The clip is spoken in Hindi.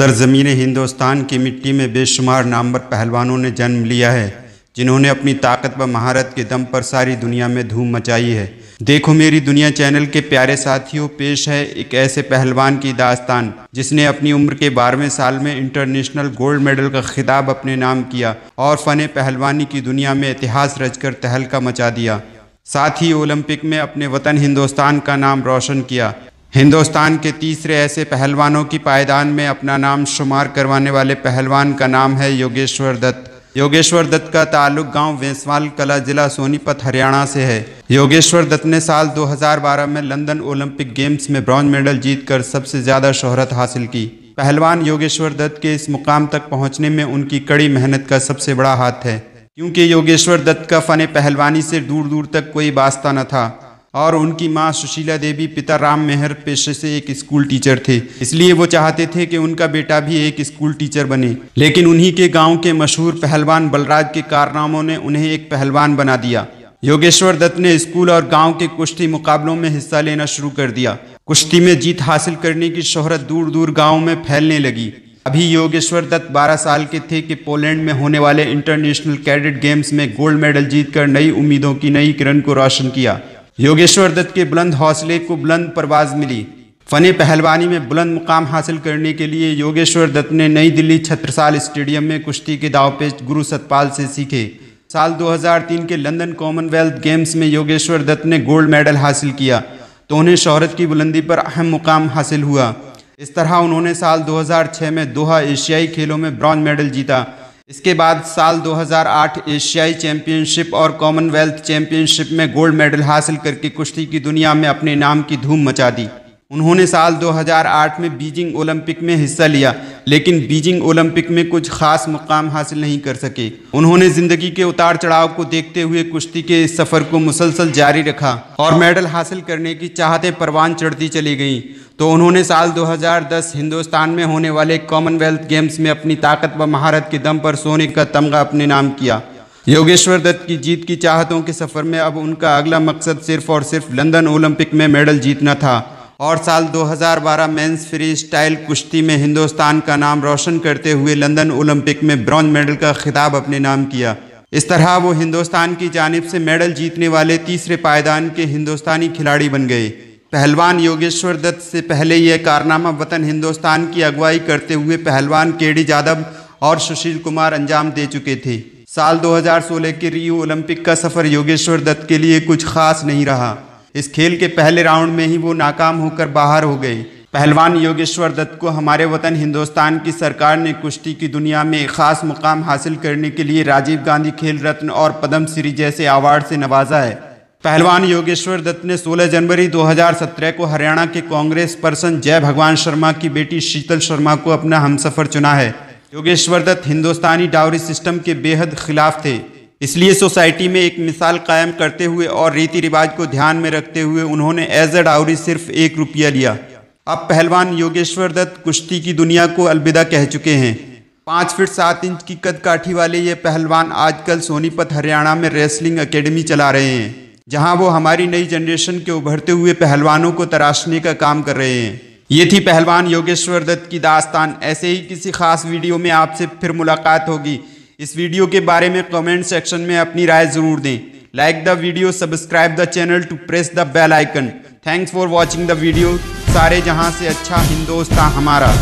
सरजमीन हिंदुस्तान की मिट्टी में बेशुमार नामवर पहलवानों ने जन्म लिया है जिन्होंने अपनी ताकत व महारत के दम पर सारी दुनिया में धूम मचाई है देखो मेरी दुनिया चैनल के प्यारे साथियों पेश है एक ऐसे पहलवान की दास्तान जिसने अपनी उम्र के बारहवें साल में इंटरनेशनल गोल्ड मेडल का खिताब अपने नाम किया और फन पहलवानी की दुनिया में इतिहास रचकर तहलका मचा दिया साथ ही ओलंपिक में अपने वतन हिंदुस्तान का नाम रोशन किया हिंदुस्तान के तीसरे ऐसे पहलवानों की पायदान में अपना नाम शुमार करवाने वाले पहलवान का नाम है योगेश्वर दत्त योगेश्वर दत्त का ताल्लुक गांव वेंसवाल कला जिला सोनीपत हरियाणा से है योगेश्वर दत्त ने साल 2012 में लंदन ओलंपिक गेम्स में ब्रॉन्ज मेडल जीतकर सबसे ज़्यादा शोहरत हासिल की पहलवान योगेश्वर दत्त के इस मुकाम तक पहुंचने में उनकी कड़ी मेहनत का सबसे बड़ा हाथ है क्योंकि योगेश्वर दत्त का फ़न पहलवानी से दूर दूर तक कोई वास्ता न था और उनकी माँ सुशीला देवी पिता राम मेहर पेशे से एक स्कूल टीचर थे इसलिए वो चाहते थे कि उनका बेटा भी एक स्कूल टीचर बने लेकिन उन्हीं के गांव के मशहूर पहलवान बलराज के कारनामों ने उन्हें एक पहलवान बना दिया योगेश्वर दत्त ने स्कूल और गांव के कुश्ती मुकाबलों में हिस्सा लेना शुरू कर दिया कुश्ती में जीत हासिल करने की शोहरत दूर दूर गाँव में फैलने लगी अभी योगेश्वर दत्त बारह साल के थे कि पोलैंड में होने वाले इंटरनेशनल कैडेट गेम्स में गोल्ड मेडल जीतकर नई उम्मीदों की नई किरण को रोशन किया योगेश्वर दत्त के बुलंद हौसले को बुलंद परवाज मिली फन पहलवानी में बुलंद मुकाम हासिल करने के लिए योगेश्वर दत्त ने नई दिल्ली छत्रसाल स्टेडियम में कुश्ती के दाव पेच गुरु सतपाल से सीखे साल 2003 के लंदन कॉमनवेल्थ गेम्स में योगेश्वर दत्त ने गोल्ड मेडल हासिल किया तो उन्हें शहरत की बुलंदी पर अहम मुकाम हासिल हुआ इस तरह उन्होंने साल 2006 में दोहा एशियाई खेलों में ब्रॉन्ज मेडल जीता इसके बाद साल 2008 एशियाई चैंपियनशिप और कॉमनवेल्थ चैंपियनशिप में गोल्ड मेडल हासिल करके कुश्ती की दुनिया में अपने नाम की धूम मचा दी उन्होंने साल 2008 में बीजिंग ओलंपिक में हिस्सा लिया लेकिन बीजिंग ओलंपिक में कुछ खास मुकाम हासिल नहीं कर सके उन्होंने ज़िंदगी के उतार चढ़ाव को देखते हुए कुश्ती के इस सफ़र को मुसलसल जारी रखा और मेडल हासिल करने की चाहते परवान चढ़ती चली गईं तो उन्होंने साल 2010 हिंदुस्तान में होने वाले कॉमनवेल्थ गेम्स में अपनी ताकत व महारत के दम पर सोने का तमगा अपने नाम किया योगेश्वर दत्त की जीत की चाहतों के सफ़र में अब उनका अगला मकसद सिर्फ और सिर्फ लंदन ओलंपिक में मेडल जीतना था और साल 2012 मेंस फ्री स्टाइल कुश्ती में हिंदुस्तान का नाम रोशन करते हुए लंदन ओलंपिक में ब्रॉन्ज मेडल का खिताब अपने नाम किया इस तरह वो हिंदुस्तान की जानब से मेडल जीतने वाले तीसरे पायदान के हिंदुस्तानी खिलाड़ी बन गए पहलवान योगेश्वर दत्त से पहले यह कारनामा वतन हिंदुस्तान की अगुवाई करते हुए पहलवान केडी यादव और सुशील कुमार अंजाम दे चुके थे साल 2016 के रियो ओलंपिक का सफर योगेश्वर दत्त के लिए कुछ खास नहीं रहा इस खेल के पहले राउंड में ही वो नाकाम होकर बाहर हो गए पहलवान योगेश्वर दत्त को हमारे वतन हिंदुस्तान की सरकार ने कुश्ती की दुनिया में खास मुकाम हासिल करने के लिए राजीव गांधी खेल रत्न और पद्म श्री जैसे अवार्ड से नवाजा है पहलवान योगेश्वर दत्त ने 16 जनवरी 2017 को हरियाणा के कांग्रेस पर्सन जय भगवान शर्मा की बेटी शीतल शर्मा को अपना हमसफर चुना है योगेश्वर दत्त हिंदुस्तानी डावरी सिस्टम के बेहद खिलाफ थे इसलिए सोसाइटी में एक मिसाल कायम करते हुए और रीति रिवाज को ध्यान में रखते हुए उन्होंने एज ए डावरी सिर्फ एक रुपया लिया अब पहलवान योगेश्वर दत्त कुश्ती की दुनिया को अलविदा कह चुके हैं पाँच फीट सात इंच की कद काठी वाले ये पहलवान आजकल सोनीपत हरियाणा में रेसलिंग अकेडमी चला रहे हैं जहां वो हमारी नई जनरेशन के उभरते हुए पहलवानों को तराशने का काम कर रहे हैं ये थी पहलवान योगेश्वर दत्त की दास्तान ऐसे ही किसी खास वीडियो में आपसे फिर मुलाकात होगी इस वीडियो के बारे में कमेंट सेक्शन में अपनी राय ज़रूर दें like the video subscribe the channel to press the bell icon thanks for watching the video सारे जहां से अच्छा हिंदोस्तान हमारा